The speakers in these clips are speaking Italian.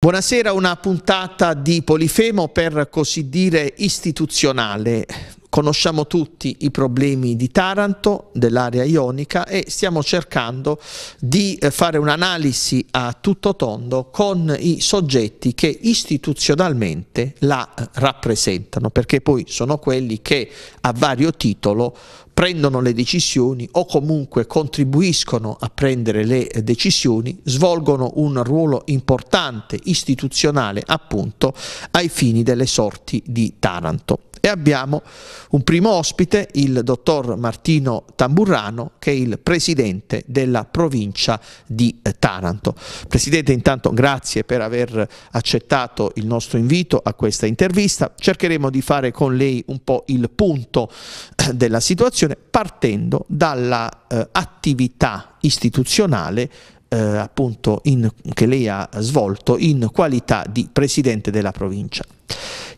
Buonasera, una puntata di Polifemo per così dire istituzionale. Conosciamo tutti i problemi di Taranto, dell'area ionica e stiamo cercando di eh, fare un'analisi a tutto tondo con i soggetti che istituzionalmente la eh, rappresentano, perché poi sono quelli che a vario titolo prendono le decisioni o comunque contribuiscono a prendere le eh, decisioni, svolgono un ruolo importante istituzionale appunto ai fini delle sorti di Taranto. E abbiamo un primo ospite, il dottor Martino Tamburrano, che è il presidente della provincia di eh, Taranto. Presidente, intanto grazie per aver accettato il nostro invito a questa intervista. Cercheremo di fare con lei un po' il punto eh, della situazione partendo dall'attività eh, istituzionale eh, appunto in, che lei ha svolto in qualità di presidente della provincia.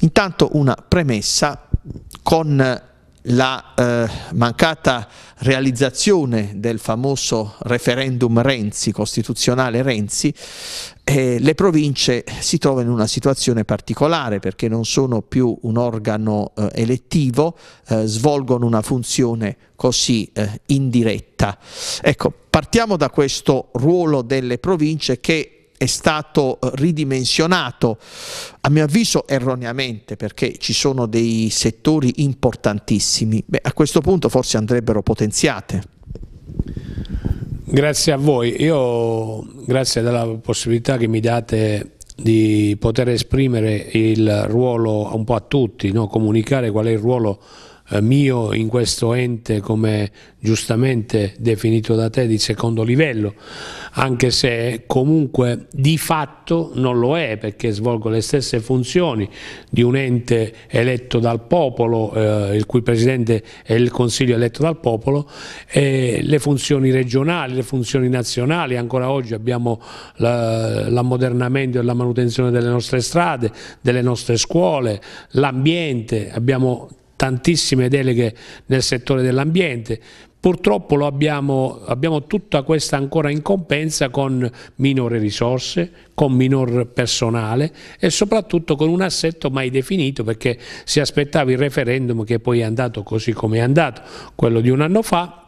Intanto una premessa con la eh, mancata realizzazione del famoso referendum Renzi, costituzionale Renzi, eh, le province si trovano in una situazione particolare perché non sono più un organo eh, elettivo, eh, svolgono una funzione così eh, indiretta. Ecco, partiamo da questo ruolo delle province che è stato ridimensionato, a mio avviso erroneamente, perché ci sono dei settori importantissimi, Beh, a questo punto forse andrebbero potenziate. Grazie a voi, io grazie della possibilità che mi date di poter esprimere il ruolo un po' a tutti, no? comunicare qual è il ruolo eh, mio in questo ente come giustamente definito da te di secondo livello, anche se comunque di fatto non lo è perché svolgo le stesse funzioni di un ente eletto dal popolo, eh, il cui presidente è il Consiglio eletto dal popolo, eh, le funzioni regionali, le funzioni nazionali, ancora oggi abbiamo l'ammodernamento la, e la manutenzione delle nostre strade, delle nostre scuole, l'ambiente, abbiamo tantissime deleghe nel settore dell'ambiente, Purtroppo abbiamo, abbiamo, tutta questa ancora incompensa con minore risorse, con minor personale e soprattutto con un assetto mai definito perché si aspettava il referendum che poi è andato così come è andato, quello di un anno fa,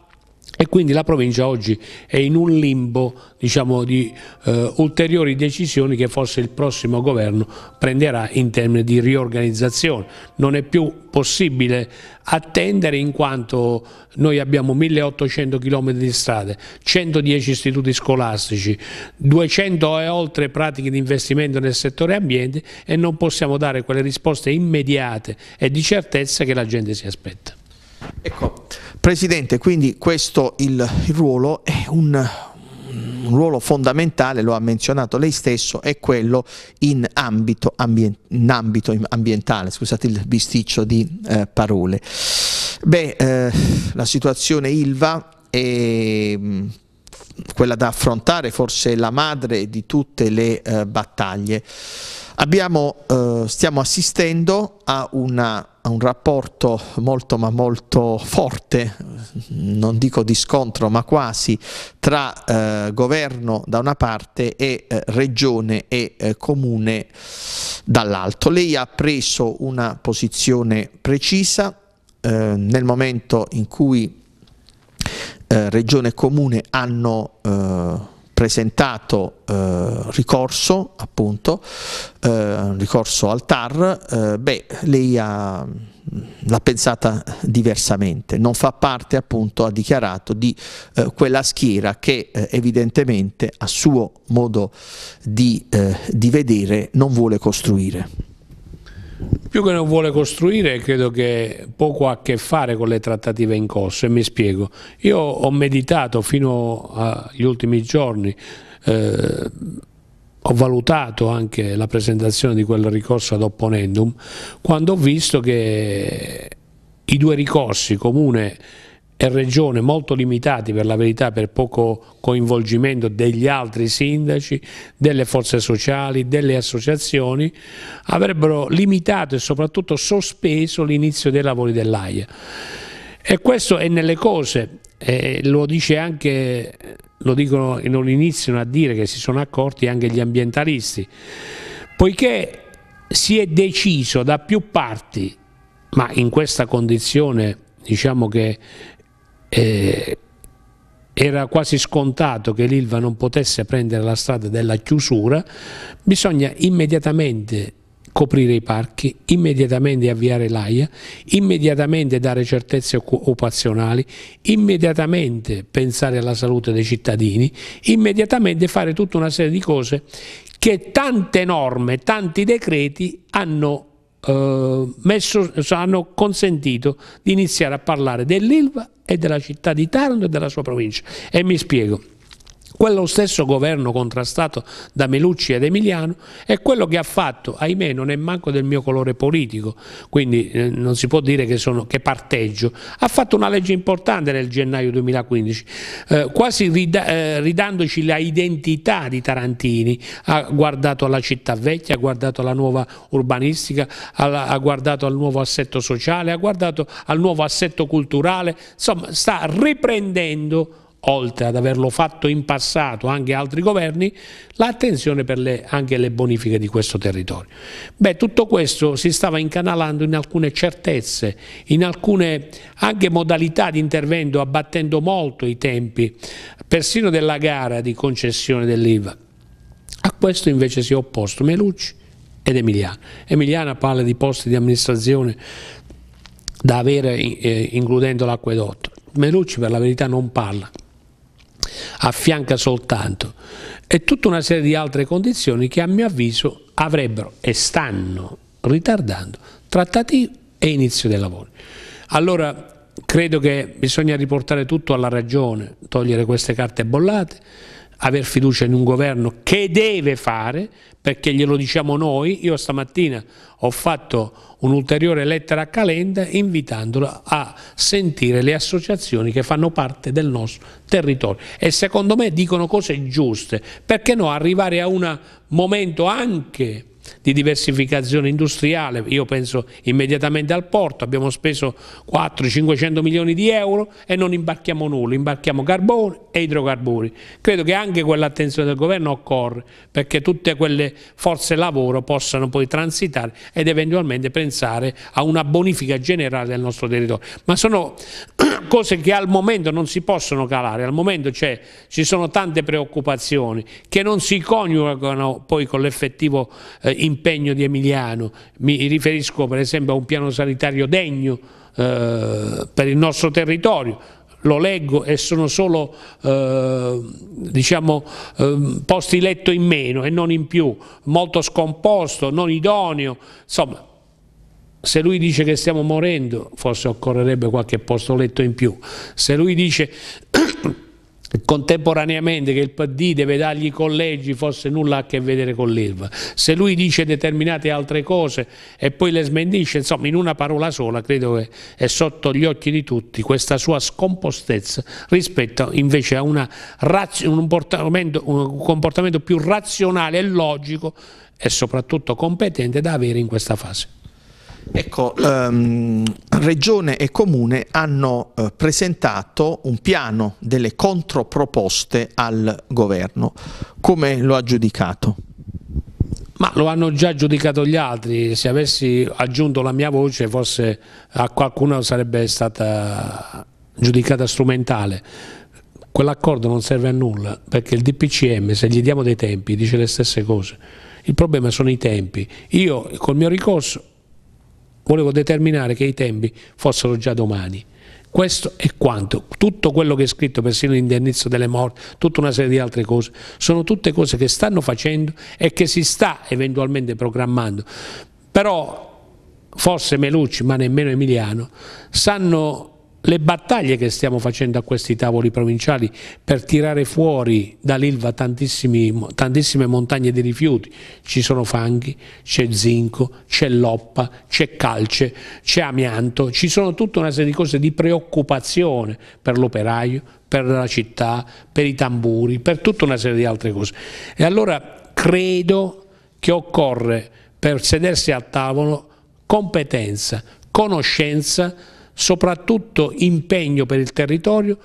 e quindi la provincia oggi è in un limbo diciamo, di eh, ulteriori decisioni che forse il prossimo governo prenderà in termini di riorganizzazione. Non è più possibile attendere in quanto noi abbiamo 1800 km di strade, 110 istituti scolastici, 200 e oltre pratiche di investimento nel settore ambiente e non possiamo dare quelle risposte immediate e di certezza che la gente si aspetta. Ecco, Presidente, quindi questo il, il ruolo è un, un ruolo fondamentale, lo ha menzionato lei stesso, è quello in ambito, ambien in ambito ambientale, scusate il bisticcio di eh, parole. Beh, eh, la situazione Ilva è quella da affrontare, forse la madre di tutte le eh, battaglie. Abbiamo, eh, stiamo assistendo a, una, a, un rapporto molto ma molto forte, non dico di scontro ma quasi, tra eh, governo da una parte e eh, regione e eh, comune dall'altro. Lei ha preso una posizione precisa eh, nel momento in cui eh, regione e comune hanno presentato eh, ricorso, appunto, eh, ricorso al TAR, eh, beh, lei l'ha pensata diversamente, non fa parte, appunto, ha dichiarato di eh, quella schiera che eh, evidentemente a suo modo di, eh, di vedere non vuole costruire. Più che non vuole costruire, credo che poco ha a che fare con le trattative in corso e mi spiego. Io ho meditato fino agli ultimi giorni, eh, ho valutato anche la presentazione di quel ricorso ad opponendum, quando ho visto che i due ricorsi, comune e Regione molto limitati per la verità per poco coinvolgimento degli altri sindaci, delle forze sociali, delle associazioni, avrebbero limitato e soprattutto sospeso l'inizio dei lavori dell'AIA. E questo è nelle cose, eh, lo dice anche, lo dicono e non iniziano a dire che si sono accorti anche gli ambientalisti, poiché si è deciso da più parti, ma in questa condizione diciamo che eh, era quasi scontato che l'Ilva non potesse prendere la strada della chiusura, bisogna immediatamente coprire i parchi, immediatamente avviare l'AIA, immediatamente dare certezze occupazionali, immediatamente pensare alla salute dei cittadini, immediatamente fare tutta una serie di cose che tante norme, tanti decreti hanno eh, messo, cioè, hanno consentito di iniziare a parlare dell'Ilva e della città di Taranto e della sua provincia. E mi spiego quello stesso governo contrastato da Melucci ed Emiliano è quello che ha fatto, ahimè non è manco del mio colore politico, quindi eh, non si può dire che, sono, che, parteggio, ha fatto una legge importante nel gennaio 2015, eh, quasi rida, eh, ridandoci la identità di Tarantini, ha guardato alla città vecchia, ha guardato alla nuova urbanistica, alla, ha guardato al nuovo assetto sociale, ha guardato al nuovo assetto culturale, insomma sta riprendendo oltre ad averlo fatto in passato anche altri governi, l'attenzione per le, anche le bonifiche di questo territorio. Beh, tutto questo si stava incanalando in alcune certezze, in alcune anche modalità di intervento, abbattendo molto i tempi, persino della gara di concessione dell'IVA. A questo invece si è opposto Melucci ed Emiliano. Emiliano parla di posti di amministrazione da avere eh, includendo l'acquedotto. Melucci per la verità non parla affianca soltanto e tutta una serie di altre condizioni che a mio avviso avrebbero e stanno ritardando trattativi e inizio dei lavori. Allora credo che bisogna riportare tutto alla ragione, togliere queste carte bollate, aver fiducia in un governo che deve fare, perché glielo diciamo noi, io stamattina ho fatto un'ulteriore lettera a Calenda invitandolo a sentire le associazioni che fanno parte del nostro territorio e secondo me dicono cose giuste, perché no arrivare a un momento anche di diversificazione industriale, io penso immediatamente al porto, abbiamo speso 400-500 milioni di euro e non imbarchiamo nulla, imbarchiamo carbone e idrocarburi. Credo che anche quell'attenzione del governo occorre perché tutte quelle forze lavoro possano poi transitare ed eventualmente pensare a una bonifica generale del nostro territorio. Ma sono cose che al momento non si possono calare, al momento ci sono tante preoccupazioni che non si coniugano poi con l'effettivo eh, eh, impegno di Emiliano, mi riferisco per esempio a un piano sanitario degno eh, per il nostro territorio, lo leggo e sono solo eh, diciamo, eh, posti letto in meno e non in più, molto scomposto, non idoneo, insomma se lui dice che stiamo morendo forse occorrerebbe qualche posto letto in più, se lui dice contemporaneamente che il PD deve dargli i collegi forse nulla a che vedere con l'IRVA. Se lui dice determinate altre cose e poi le smentisce, insomma in una parola sola credo che è sotto gli occhi di tutti questa sua scompostezza rispetto invece a una, un, comportamento, un comportamento più razionale e logico e soprattutto competente da avere in questa fase. Ecco, ehm, Regione e Comune hanno eh, presentato un piano delle controproposte al governo. Come lo ha giudicato? Ma lo hanno già giudicato gli altri, se avessi aggiunto la mia voce forse a qualcuno sarebbe stata giudicata strumentale. Quell'accordo non serve a nulla perché il DPCM, se gli diamo dei tempi, dice le stesse cose. Il problema sono i tempi. Io col mio ricorso volevo determinare che i tempi fossero già domani. Questo è quanto. Tutto quello che è scritto, persino l'indennizzo delle morti, tutta una serie di altre cose, sono tutte cose che stanno facendo e che si sta eventualmente programmando. Però forse Melucci, ma nemmeno Emiliano, sanno le battaglie che stiamo facendo a questi tavoli provinciali per tirare fuori dall'Ilva tantissime montagne di rifiuti, ci sono fanghi, c'è zinco, c'è loppa, c'è calce, c'è amianto, ci sono tutta una serie di cose di preoccupazione per l'operaio, per la città, per i tamburi, per tutta una serie di altre cose. E allora credo che occorre per sedersi al tavolo competenza, conoscenza, soprattutto impegno per il territorio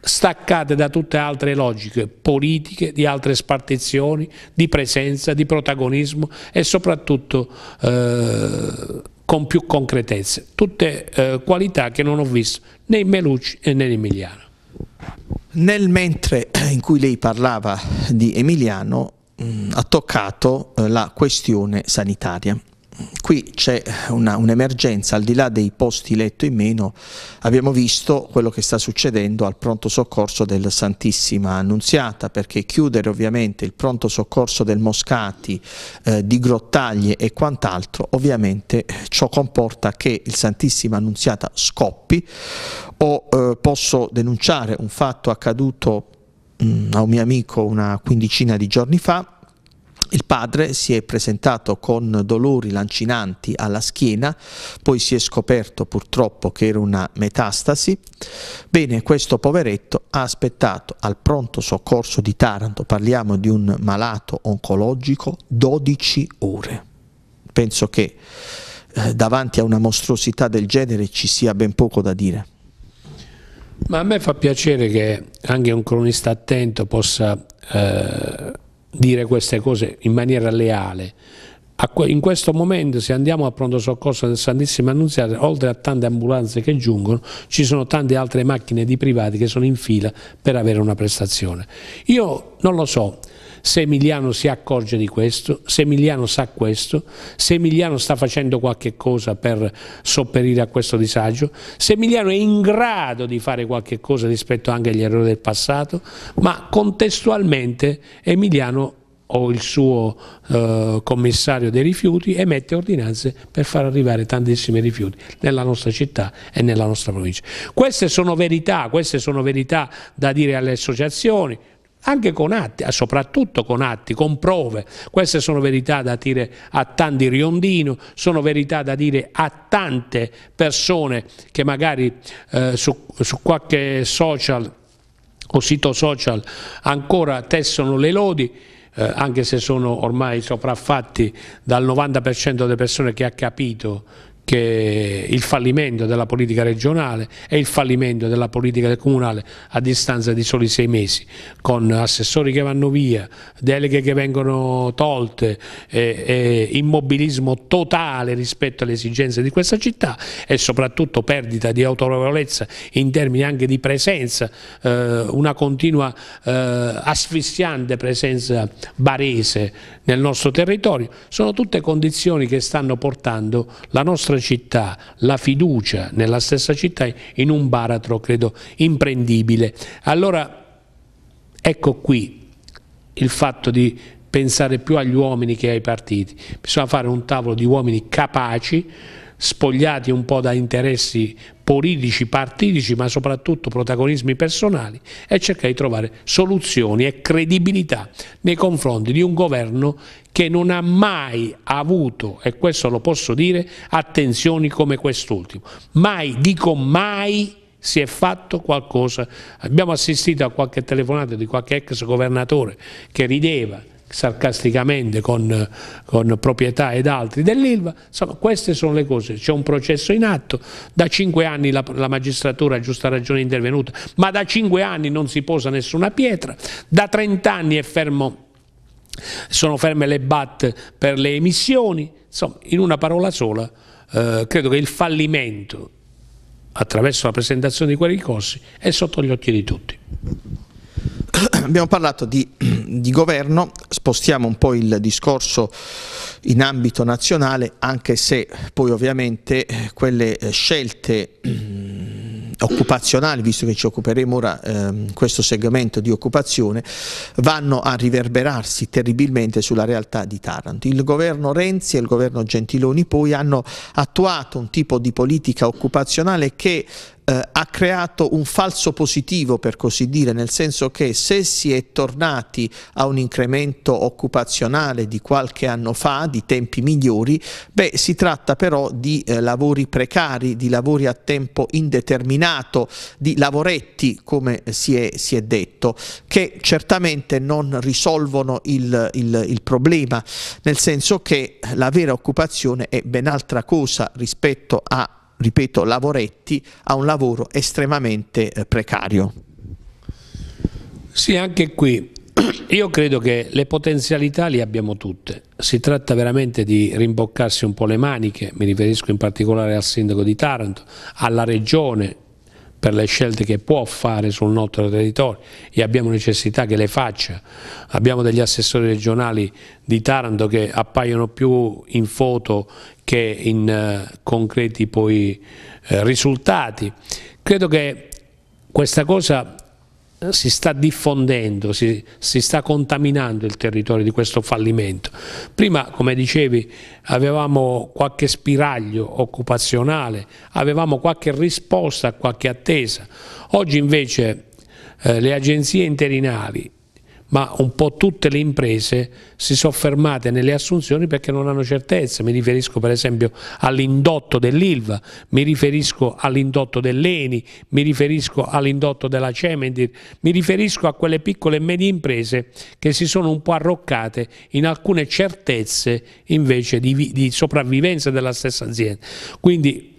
staccate da tutte altre logiche politiche, di altre spartizioni, di presenza, di protagonismo e soprattutto eh, con più concretezze. Tutte eh, qualità che non ho visto né in Melucci né in Emiliano. Nel mentre in cui lei parlava di Emiliano mh, mm, ha toccato eh, la questione sanitaria qui c'è un'emergenza, un al di là dei posti letto in meno, abbiamo visto quello che sta succedendo al pronto soccorso del Santissima Annunziata, perché chiudere ovviamente il pronto soccorso del Moscati, eh, di Grottaglie e quant'altro, ovviamente ciò comporta che il Santissima Annunziata scoppi o eh, posso denunciare un fatto accaduto mh, mm, a un mio amico una quindicina di giorni fa, il padre si è presentato con dolori lancinanti alla schiena, poi si è scoperto purtroppo che era una metastasi. Bene, questo poveretto ha aspettato al pronto soccorso di Taranto, parliamo di un malato oncologico, 12 ore. Penso che eh, davanti a una mostruosità del genere ci sia ben poco da dire. Ma a me fa piacere che anche un cronista attento possa... Eh dire queste cose in maniera leale. In questo momento se andiamo al pronto soccorso del Santissimo Annunziato, oltre a tante ambulanze che giungono, ci sono tante altre macchine di privati che sono in fila per avere una prestazione. Io non lo so, se Emiliano si accorge di questo, se Emiliano sa questo, se Emiliano sta facendo qualche cosa per sopperire a questo disagio, se Emiliano è in grado di fare qualche cosa rispetto anche agli errori del passato, ma contestualmente Emiliano o il suo eh, commissario dei rifiuti emette ordinanze per far arrivare tantissimi rifiuti nella nostra città e nella nostra provincia. Queste sono verità, queste sono verità da dire alle associazioni, anche con atti, ah, soprattutto con atti, con prove. Queste sono verità da dire a tanti riondino, sono verità da dire a tante persone che magari eh, su, su qualche social o sito social ancora tessono le lodi. Eh, anche se sono ormai sopraffatti dal 90% delle persone che ha capito che il fallimento della politica regionale e il fallimento della politica comunale a distanza di soli sei mesi, con assessori che vanno via, deleghe che vengono tolte, eh, eh, immobilismo totale rispetto alle esigenze di questa città e soprattutto perdita di autorevolezza in termini anche di presenza, eh, una continua eh, asfissiante presenza barese nel nostro territorio, sono tutte condizioni che stanno portando la nostra nostra città la fiducia nella stessa città in un baratro, credo, imprendibile. Allora, ecco qui il fatto di pensare più agli uomini che ai partiti. Bisogna fare un tavolo di uomini capaci, spogliati un po' da interessi politici, partitici, ma soprattutto protagonismi personali e cercare di trovare soluzioni e credibilità nei confronti di un governo che non ha mai avuto, e questo lo posso dire, attenzioni come quest'ultimo. Mai, dico mai, si è fatto qualcosa. Abbiamo assistito a qualche telefonata di qualche ex governatore che rideva sarcasticamente con, con proprietà ed altri dell'Ilva, insomma queste sono le cose, c'è un processo in atto, da cinque anni la, la magistratura a giusta ragione è intervenuta, ma da cinque anni non si posa nessuna pietra, da trent'anni sono ferme le BAT per le emissioni, insomma in una parola sola eh, credo che il fallimento attraverso la presentazione di quei ricorsi è sotto gli occhi di tutti abbiamo parlato di, di, governo, spostiamo un po' il discorso in ambito nazionale, anche se poi ovviamente eh, quelle eh, scelte mm, occupazionali, visto che ci occuperemo ora ehm, questo segmento di occupazione, vanno a riverberarsi terribilmente sulla realtà di Taranto. Il governo Renzi e il governo Gentiloni poi hanno attuato un tipo di politica occupazionale che eh, ha creato un falso positivo, per così dire, nel senso che se si è tornati a un incremento occupazionale di qualche anno fa, di tempi migliori, beh, si tratta però di eh, lavori precari, di lavori a tempo indeterminato, di lavoretti, come si è, si è detto, che certamente non risolvono il, il, il problema, nel senso che la vera occupazione è ben altra cosa rispetto a ripeto, lavoretti a un lavoro estremamente eh, precario. Sì, anche qui io credo che le potenzialità le abbiamo tutte, si tratta veramente di rimboccarsi un po' le maniche, mi riferisco in particolare al sindaco di Taranto, alla regione per le scelte che può fare sul nostro territorio e abbiamo necessità che le faccia. Abbiamo degli assessori regionali di Taranto che appaiono più in foto che in eh, concreti poi, eh, risultati. Credo che questa cosa si sta diffondendo, si, si, sta contaminando il territorio di questo fallimento. Prima, come dicevi, avevamo qualche spiraglio occupazionale, avevamo qualche risposta a qualche attesa. Oggi invece eh, le agenzie interinali ma un po' tutte le imprese si sono fermate nelle assunzioni perché non hanno certezze, mi riferisco per esempio all'indotto dell'ILVA, mi riferisco all'indotto dell'ENI, mi riferisco all'indotto della Cementir, mi riferisco a quelle piccole e medie imprese che si sono un po' arroccate in alcune certezze invece di, di sopravvivenza della stessa azienda. Quindi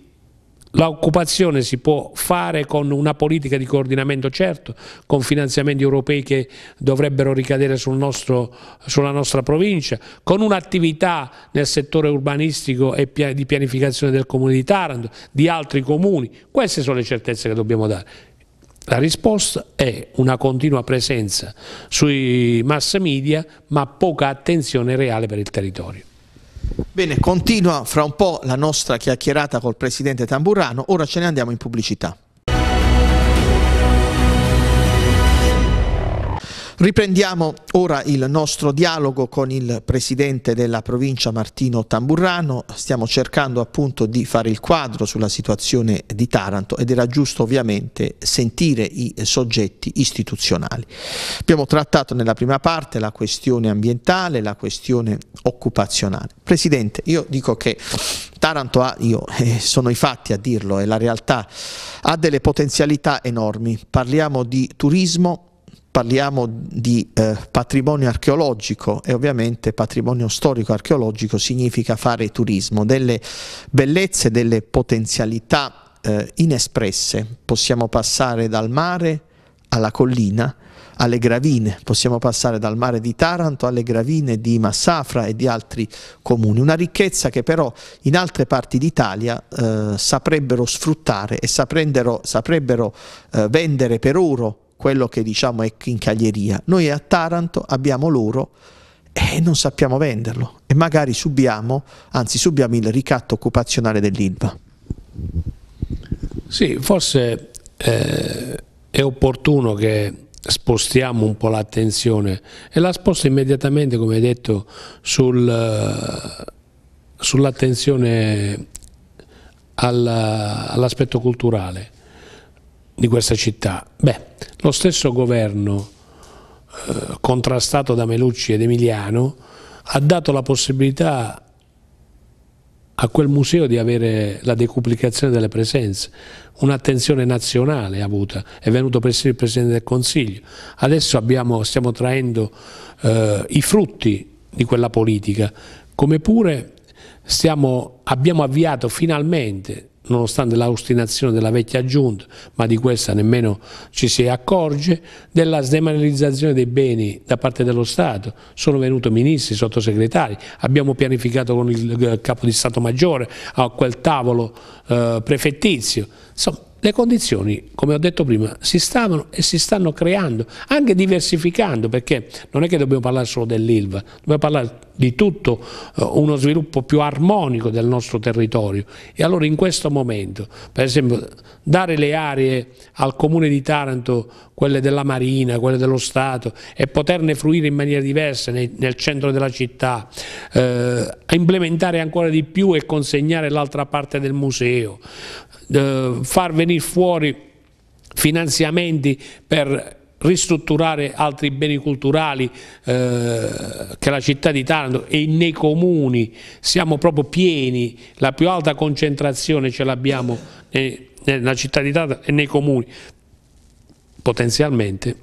L'occupazione si può fare con una politica di coordinamento certo, con finanziamenti europei che dovrebbero ricadere sul nostro, sulla nostra provincia, con un'attività nel settore urbanistico e di pianificazione del comune di Taranto, di altri comuni. Queste sono le certezze che dobbiamo dare. La risposta è una continua presenza sui mass media ma poca attenzione reale per il territorio. Bene, continua fra un po' la nostra chiacchierata col presidente Tamburrano, ora ce ne andiamo in pubblicità. Riprendiamo ora il nostro dialogo con il presidente della provincia Martino Tamburrano, stiamo cercando appunto di fare il quadro sulla situazione di Taranto ed era giusto ovviamente sentire i soggetti istituzionali. Abbiamo trattato nella prima parte la questione ambientale, la questione occupazionale. Presidente, io dico che Taranto ha, io, eh, sono i fatti a dirlo, è la realtà, ha delle potenzialità enormi. Parliamo di turismo, parliamo di eh, patrimonio archeologico e ovviamente patrimonio storico archeologico significa fare turismo, delle bellezze, delle potenzialità eh, inespresse. Possiamo passare dal mare alla collina, alle gravine, possiamo passare dal mare di Taranto alle gravine di Massafra e di altri comuni, una ricchezza che però in altre parti d'Italia eh, saprebbero sfruttare e saprebbero, saprebbero eh, vendere per oro quello che diciamo è in chincaglieria. Noi a Taranto abbiamo l'oro e non sappiamo venderlo e magari subiamo, anzi subiamo il ricatto occupazionale dell'ILVA. Sì, forse eh, è opportuno che spostiamo un po' l'attenzione e la sposto immediatamente, come hai detto, sul, sull'attenzione all'aspetto culturale di questa città? Beh, lo stesso governo eh, contrastato da Melucci ed Emiliano ha dato la possibilità a quel museo di avere la decuplicazione delle presenze, un'attenzione nazionale avuta, è venuto persino il Presidente del Consiglio, adesso abbiamo, stiamo traendo eh, i frutti di quella politica, come pure stiamo, abbiamo avviato finalmente nonostante l'austinazione della vecchia giunta, ma di questa nemmeno ci si accorge, della sdematerializzazione dei beni da parte dello Stato, sono venuti ministri, sottosegretari, abbiamo pianificato con il eh, capo di Stato Maggiore a quel tavolo eh, prefettizio, insomma le condizioni, come ho detto prima, si stavano e si stanno creando, anche diversificando, perché non è che dobbiamo parlare solo dell'ILVA, dobbiamo parlare di tutto eh, uno sviluppo più armonico del nostro territorio. E allora in questo momento, per esempio, dare le aree al Comune di Taranto, quelle della Marina, quelle dello Stato, e poterne fruire in maniera diversa nel centro della città, eh, implementare ancora di più e consegnare l'altra parte del museo, eh, far venire fuori finanziamenti per ristrutturare altri beni culturali eh, che la città di Taranto e nei comuni siamo proprio pieni, la più alta concentrazione ce l'abbiamo nella città di Taranto e nei comuni potenzialmente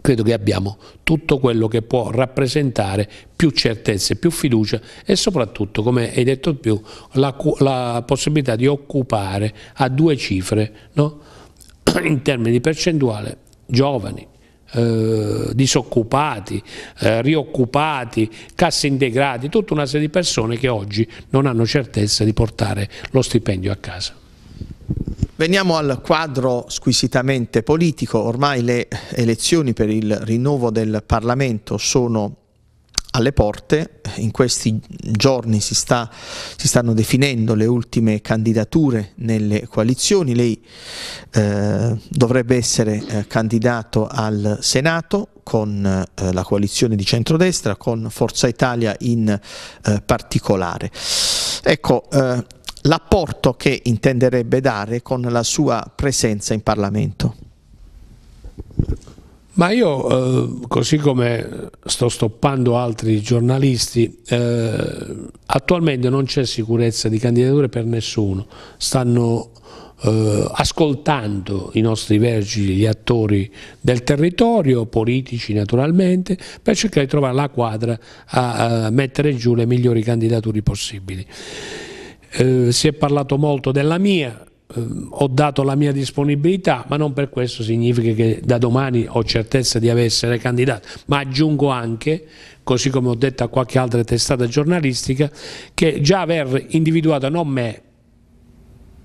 credo che abbiamo tutto quello che può rappresentare più certezze, più fiducia e soprattutto, come hai detto più, la, la possibilità di occupare a due cifre no? in termini di percentuale giovani, eh, disoccupati, eh, rioccupati, casse integrati, tutta una serie di persone che oggi non hanno certezza di portare lo stipendio a casa. Veniamo al quadro squisitamente politico, ormai le elezioni per il rinnovo del Parlamento sono alle porte, in questi giorni si, sta, si stanno definendo le ultime candidature nelle coalizioni, lei eh, dovrebbe essere eh, candidato al Senato con eh, la coalizione di centrodestra, con Forza Italia in eh, particolare. Ecco, eh, l'apporto che intenderebbe dare con la sua presenza in Parlamento? Ma io, eh, così come sto stoppando altri giornalisti, eh, attualmente non c'è sicurezza di candidature per nessuno, stanno eh, ascoltando i nostri vergini, gli attori del territorio, politici naturalmente, per cercare di trovare la quadra a, a mettere giù le migliori candidature possibili eh, si è parlato molto della mia, eh, ho dato la mia disponibilità, ma non per questo significa che da domani ho certezza di essere candidato, ma aggiungo anche, così come ho detto a qualche altra testata giornalistica, che già aver individuato non me,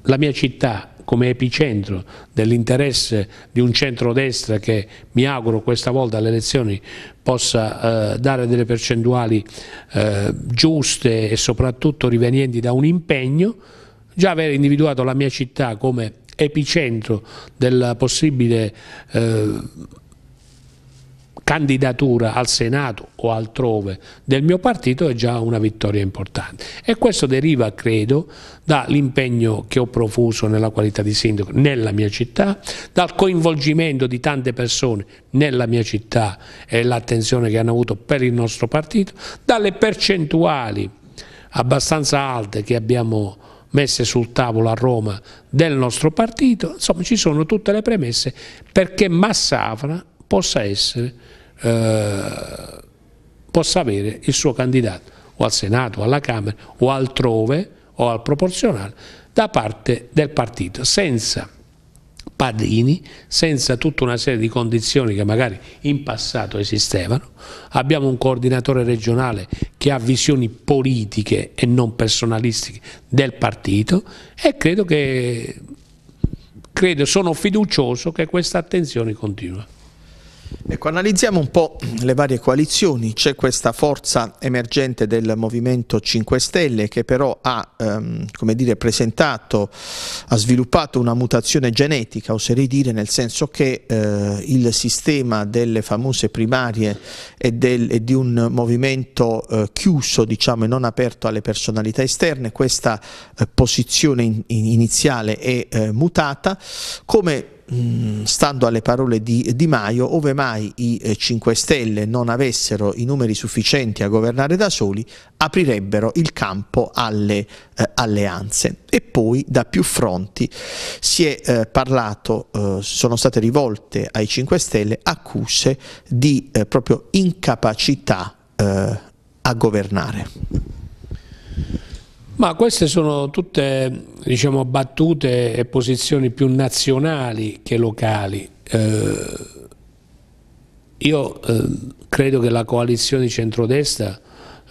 la mia città come epicentro dell'interesse di un centrodestra che mi auguro questa volta alle elezioni possa eh, dare delle percentuali eh, giuste e soprattutto rivenienti da un impegno, già aver individuato la mia città come epicentro del possibile eh, candidatura al Senato o altrove del mio partito è già una vittoria importante e questo deriva credo dall'impegno che ho profuso nella qualità di sindaco nella mia città, dal coinvolgimento di tante persone nella mia città e l'attenzione che hanno avuto per il nostro partito, dalle percentuali abbastanza alte che abbiamo messe sul tavolo a Roma del nostro partito, insomma ci sono tutte le premesse perché Massafra possa essere eh, possa avere il suo candidato o al Senato, o alla Camera o altrove o al proporzionale da parte del partito, senza padrini, senza tutta una serie di condizioni che magari in passato esistevano. Abbiamo un coordinatore regionale che ha visioni politiche e non personalistiche del partito e credo che credo, sono fiducioso che questa attenzione continua. Ecco, analizziamo un po' le varie coalizioni, c'è questa forza emergente del Movimento 5 Stelle che però ha, ehm, come dire, presentato, ha sviluppato una mutazione genetica, oserei dire, nel senso che eh, il sistema delle famose primarie e, del, e di un movimento eh, chiuso, diciamo, e non aperto alle personalità esterne, questa eh, posizione in, in iniziale è eh, mutata, come Mm, stando alle parole di Di Maio, ove mai i 5 eh, Stelle non avessero i numeri sufficienti a governare da soli, aprirebbero il campo alle eh, alleanze. E poi da più fronti si è eh, parlato, eh, sono state rivolte ai 5 Stelle accuse di eh, proprio incapacità eh, a governare. Ma queste sono tutte diciamo, battute e posizioni più nazionali che locali. Eh, io eh, credo che la coalizione centrodestra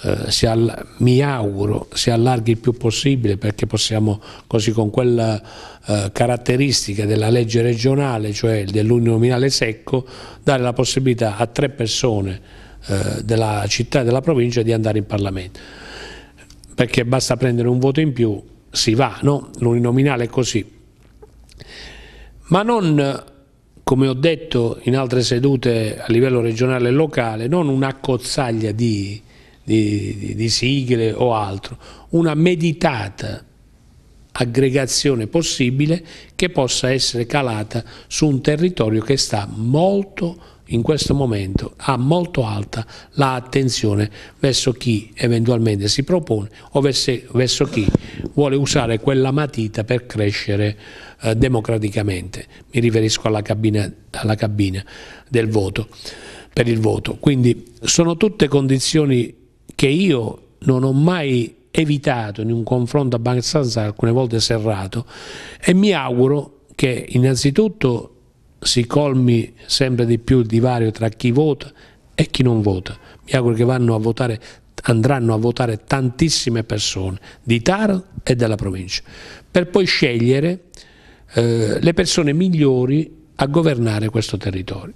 eh, all... mi auguro si allarghi il più possibile perché possiamo così con quella eh, caratteristica della legge regionale, cioè dell'uninominale secco, dare la possibilità a tre persone eh, della città e della provincia di andare in Parlamento perché basta prendere un voto in più, si va, no? l'uninominale è così. Ma non, come ho detto in altre sedute a livello regionale e locale, non un'accozzaglia di, di, di sigle o altro, una meditata aggregazione possibile che possa essere calata su un territorio che sta molto in questo momento ha molto alta l'attenzione verso chi eventualmente si propone o verso, chi vuole usare quella matita per crescere eh, democraticamente. Mi riferisco alla cabina, alla cabina del voto, per il voto. Quindi sono tutte condizioni che io non ho mai evitato in un confronto abbastanza alcune volte serrato e mi auguro che innanzitutto si colmi sempre di più il divario tra chi vota e chi non vota. Mi auguro che vanno a votare andranno a votare tantissime persone di Taro e della provincia, per poi scegliere eh, le persone migliori a governare questo territorio.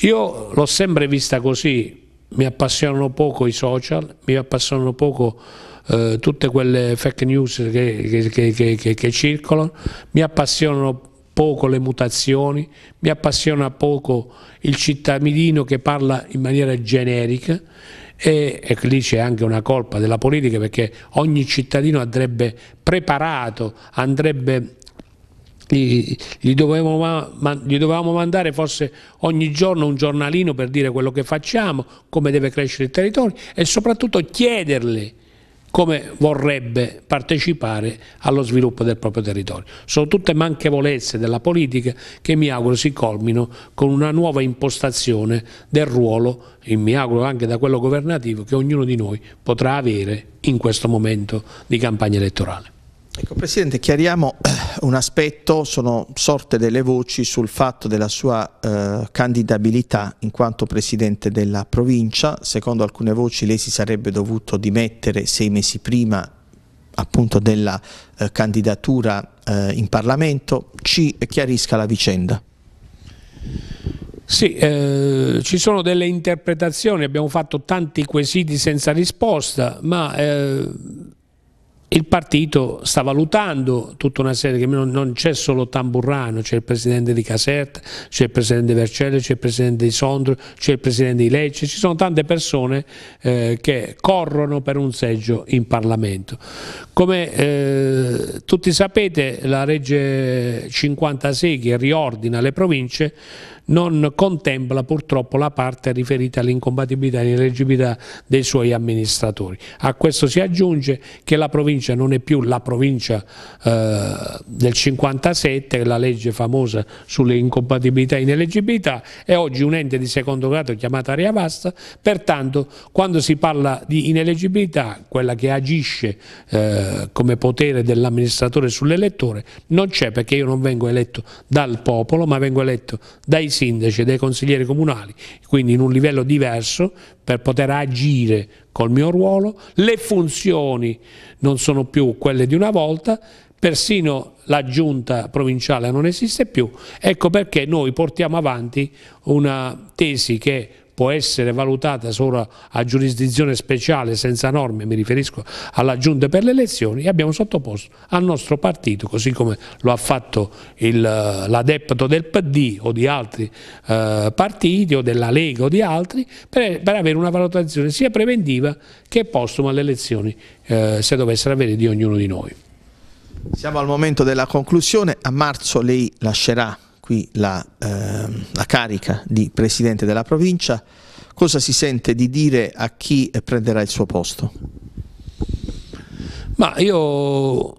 Io l'ho sempre vista così, mi appassionano poco i social, mi appassionano poco eh, tutte quelle fake news che, che, che, che, circolano, mi appassionano poco le mutazioni, mi appassiona poco il cittadino che parla in maniera generica e, e lì c'è anche una colpa della politica perché ogni cittadino andrebbe preparato, andrebbe gli, gli, dovevamo, ma, gli dovevamo mandare forse ogni giorno un giornalino per dire quello che facciamo, come deve crescere il territorio e soprattutto chiederle come vorrebbe partecipare allo sviluppo del proprio territorio. Sono tutte manchevolezze della politica che mi auguro si colmino con una nuova impostazione del ruolo, e mi auguro anche da quello governativo, che ognuno di noi potrà avere in questo momento di campagna elettorale. Ecco, Presidente, chiariamo eh, un aspetto, sono sorte delle voci sul fatto della sua eh, candidabilità in quanto Presidente della provincia, secondo alcune voci lei si sarebbe dovuto dimettere sei mesi prima appunto della eh, candidatura eh, in Parlamento, ci chiarisca la vicenda. Sì, eh, ci sono delle interpretazioni, abbiamo fatto tanti quesiti senza risposta, ma eh, il partito sta valutando tutta una serie, che non, non c'è solo Tamburrano, c'è il presidente di Caserta, c'è il presidente Vercelli, c'è il presidente di Sondrio, c'è il presidente di Lecce, ci sono tante persone eh, che corrono per un seggio in Parlamento. Come eh, tutti sapete la legge 56 che riordina le province non contempla purtroppo la parte riferita all'incompatibilità e ineleggibilità dei suoi amministratori. A questo si aggiunge che la provincia non è più la provincia eh, del 57, la legge famosa sulle incompatibilità e ineleggibilità, è oggi un ente di secondo grado chiamato Aria vasta, pertanto quando si parla di ineleggibilità, quella che agisce eh, come potere dell'amministratore sull'elettore, non c'è perché io non vengo eletto dal popolo ma vengo eletto dai sindaci e dei consiglieri comunali, quindi in un livello diverso per poter agire col mio ruolo, le funzioni non sono più quelle di una volta, persino la giunta provinciale non esiste più, ecco perché noi portiamo avanti una tesi che può essere valutata solo a giurisdizione speciale senza norme, mi riferisco alla Giunta per le elezioni, e abbiamo sottoposto al nostro partito, così come lo ha fatto l'adepto del PD o di altri eh, partiti o della Lega o di altri, per, per, avere una valutazione sia preventiva che postuma alle elezioni, eh, se dovessero avere di ognuno di noi. Siamo al momento della conclusione, a marzo lei lascerà qui la, eh, la carica di presidente della provincia, cosa si sente di dire a chi prenderà il suo posto? Ma io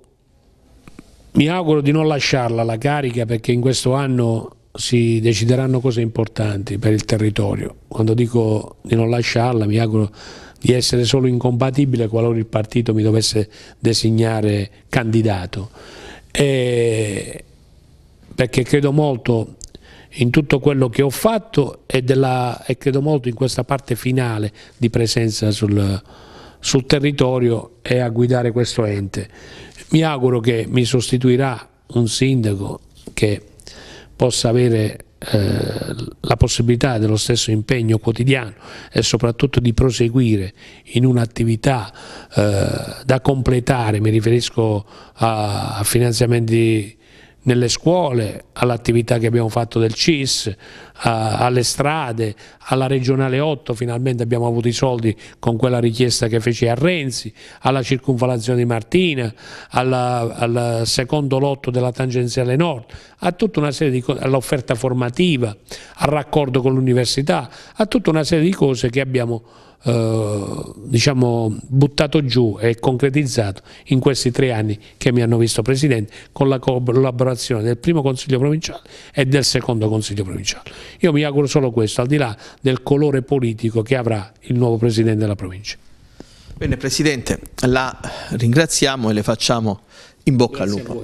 mi auguro di non lasciarla la carica perché in questo anno si decideranno cose importanti per il territorio. Quando dico di non lasciarla mi auguro di essere solo incompatibile qualora il partito mi dovesse designare candidato. E perché credo molto in tutto quello che ho fatto e, della, e credo molto in questa parte finale di presenza sul, sul territorio e a guidare questo ente. Mi auguro che mi sostituirà un sindaco che possa avere eh, la possibilità dello stesso impegno quotidiano e soprattutto di proseguire in un'attività eh, da completare, mi riferisco a, a finanziamenti nelle scuole, all'attività che abbiamo fatto del CIS, a, alle strade, alla regionale 8, finalmente abbiamo avuto i soldi con quella richiesta che feci a Renzi, alla circunvalazione di Martina, alla, al secondo lotto della tangenziale nord, a tutta una serie di cose, all'offerta formativa, al raccordo con l'università, a tutta una serie di cose che abbiamo fatto eh, diciamo, buttato giù e concretizzato in questi tre anni che mi hanno visto Presidente con la collaborazione del primo Consiglio Provinciale e del secondo Consiglio Provinciale. Io mi auguro solo questo, al di là del colore politico che avrà il nuovo Presidente della Provincia. Bene Presidente, la ringraziamo e le facciamo in bocca Grazie al lupo.